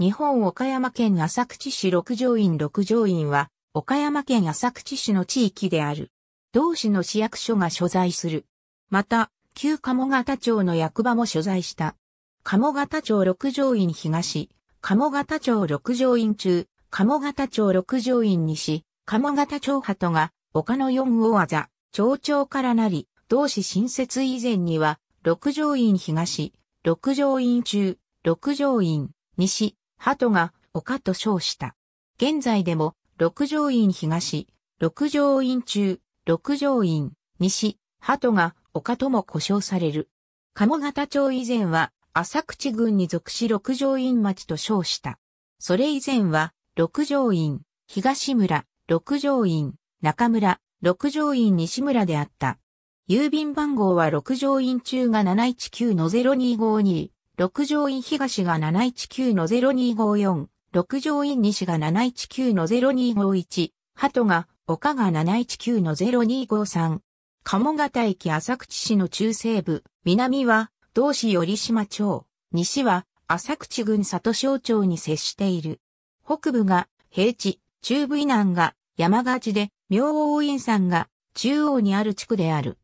日本岡山県浅口市六条院六条院は、岡山県浅口市の地域である。同市の市役所が所在する。また、旧鴨方町の役場も所在した。鴨方町六条院東、鴨方町六条院中、鴨方町六条院西、鴨方町鳩が、丘の四大技、町長からなり、同市新設以前には、六条院東、六条院中、六条院西、鳩が丘と称した。現在でも、六条院東、六条院中、六条院西、鳩が丘とも呼称される。鴨方町以前は、浅口郡に属し六条院町と称した。それ以前は、六条院、東村、六条院、中村、六条院西村であった。郵便番号は六条院中が719の0252、六条院東が719の0254、六条院西が719の0251、鳩が、丘が719の0253。鴨方駅浅口市の中西部、南は、同市寄島町、西は、浅口郡里小町に接している。北部が、平地、中部以南が、山がちで、明王院山が、中央にある地区である。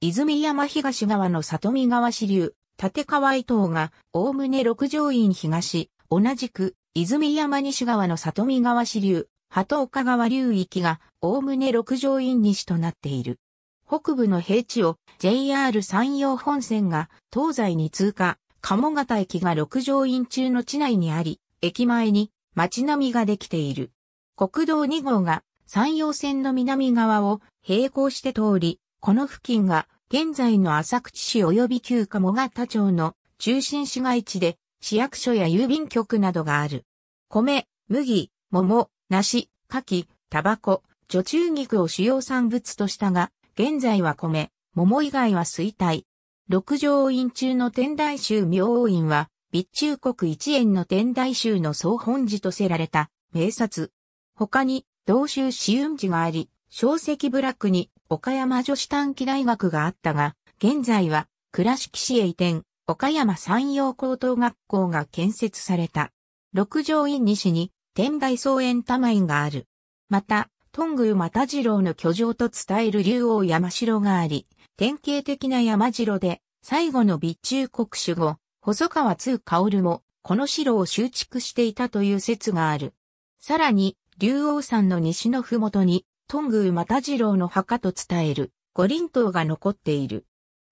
泉山東側の里見川支流、立川伊東が、おおむね六条院東、同じく、泉山西側の里見川支流、鳩岡川流域が、おおむね六条院西となっている。北部の平地を JR 山陽本線が東西に通過、鴨方駅が六条院中の地内にあり、駅前に街並みができている。国道2号が山陽線の南側を並行して通り、この付近が現在の浅口市及び旧鴨方町の中心市街地で市役所や郵便局などがある。米、麦、桃、梨、柿、タバコ、女中肉を主要産物としたが、現在は米、桃以外は衰退。六条院中の天台宗明王院は、備中国一円の天台宗の総本寺とせられた、名刹。他に、同州市雲寺があり、小石部落に岡山女子短期大学があったが、現在は倉敷市へ移転、岡山山陽高等学校が建設された。六条院西に天台草園多院がある。また、東宮又次郎の居城と伝える竜王山城があり、典型的な山城で、最後の備中国主語、細川通薫も、この城を修築していたという説がある。さらに、竜王山の西のふもとに、頓宮又次郎の墓と伝える五輪塔が残っている。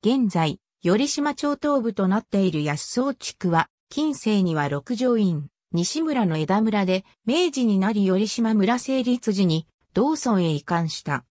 現在、寄島町東部となっている安草地区は、近世には六条院、西村の枝村で、明治になり寄島村成立時に、道村へ移管した。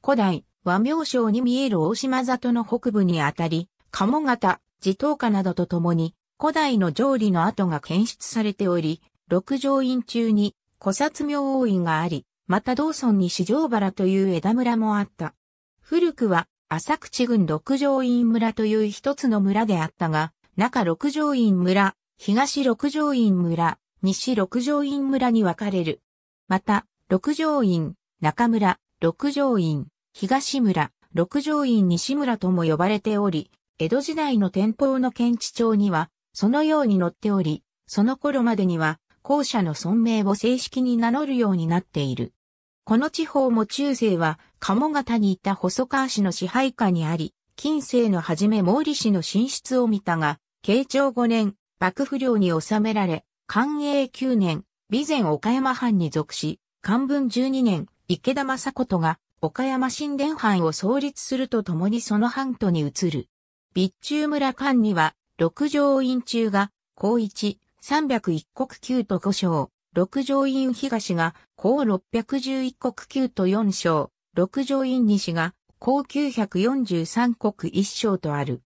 古代、和名将に見える大島里の北部にあたり、鴨型、地頭家などとともに、古代の上理の跡が検出されており、六条院中に、古刹明王院があり、また道村に四条原という枝村もあった。古くは浅口郡六条院村という一つの村であったが、中六条院村、東六条院村、西六条院村に分かれる。また、六条院、中村、六条院、東村、六条院西村とも呼ばれており、江戸時代の天保の検地帳には、そのように載っており、その頃までには、後者の村名を正式に名乗るようになっている。この地方も中世は鴨方にいた細川氏の支配下にあり、近世の初め毛利氏の進出を見たが、慶長5年、幕府領に収められ、寛永9年、備前岡山藩に属し、漢文12年、池田正琴が岡山新田藩を創立するとともにその藩都に移る。備中村藩には、六条院中が、高一、301国級と5章、六条院東が、高611国級と4章、六条院西が、高943国1章とある。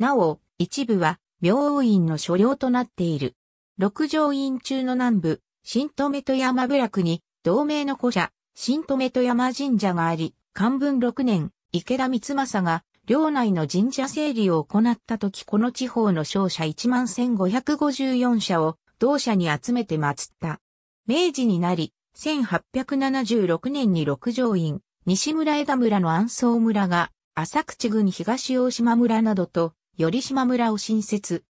なお、一部は、明王院の所領となっている。六条院中の南部、新富と山部落に、同盟の古社、新富と山神社があり、漢文6年、池田光政が、領内の神社整理を行った時この地方の商社11,554社を同社に集めて祀った。明治になり、1876年に六条院、西村枝村の安宗村が、浅口郡東大島村などと、寄島村を新設。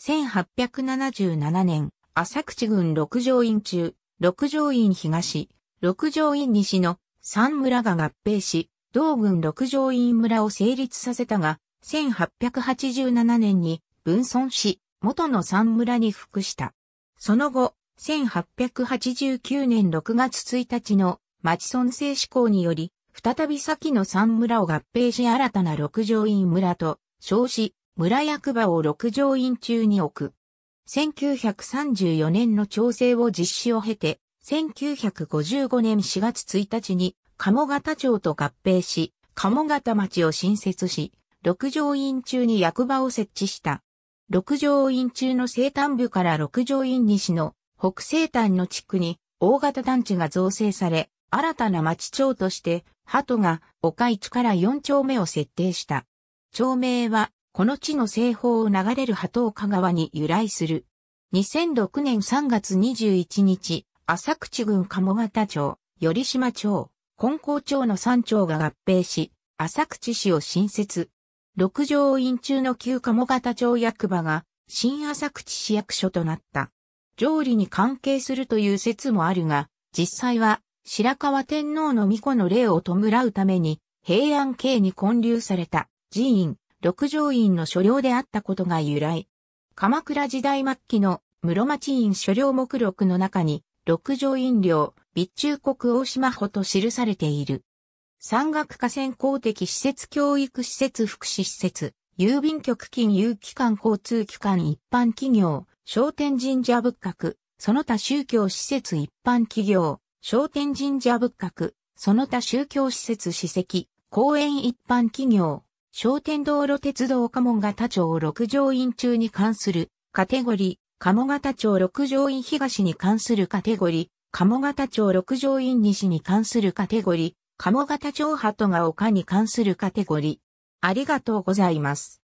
1877年、浅口郡六条院中、六条院東、六条院西の三村が合併し、同軍六条院村を成立させたが、1887年に分村し、元の三村に服した。その後、1889年6月1日の町村制施行により、再び先の三村を合併し新たな六条院村と称し、村役場を六条院中に置く。1934年の調整を実施を経て、1955年4月1日に鴨方町と合併し、鴨方町を新設し、六条院中に役場を設置した。六条院中の西端部から六条院西の北西端の地区に大型団地が造成され、新たな町町として、鳩が丘一から4丁目を設定した。町名は、この地の西方を流れる鳩岡川に由来する。2006年3月21日、浅口郡鴨方町、寄島町、金光町の3町が合併し、浅口市を新設。六条院中の旧鴨形町役場が新浅口市役所となった。上理に関係するという説もあるが、実際は白河天皇の巫女の霊を弔うために平安京に建立された寺院、六条院の所領であったことが由来。鎌倉時代末期の室町院所領目録の中に六条院領、備中国大島穂と記されている。山岳河川公的施設教育施設福祉施設、郵便局金融機関交通機関一般企業、商店神社仏閣、その他宗教施設一般企業、商店神社仏閣、その他宗教施設史跡、公園一般企業、商店道路鉄道家門型町六条院中に関するカテゴリー、鴨形町六条院東に関するカテゴリー、鴨型町六条院西に関するカテゴリー、鴨型町鳩が丘に関するカテゴリー。ありがとうございます。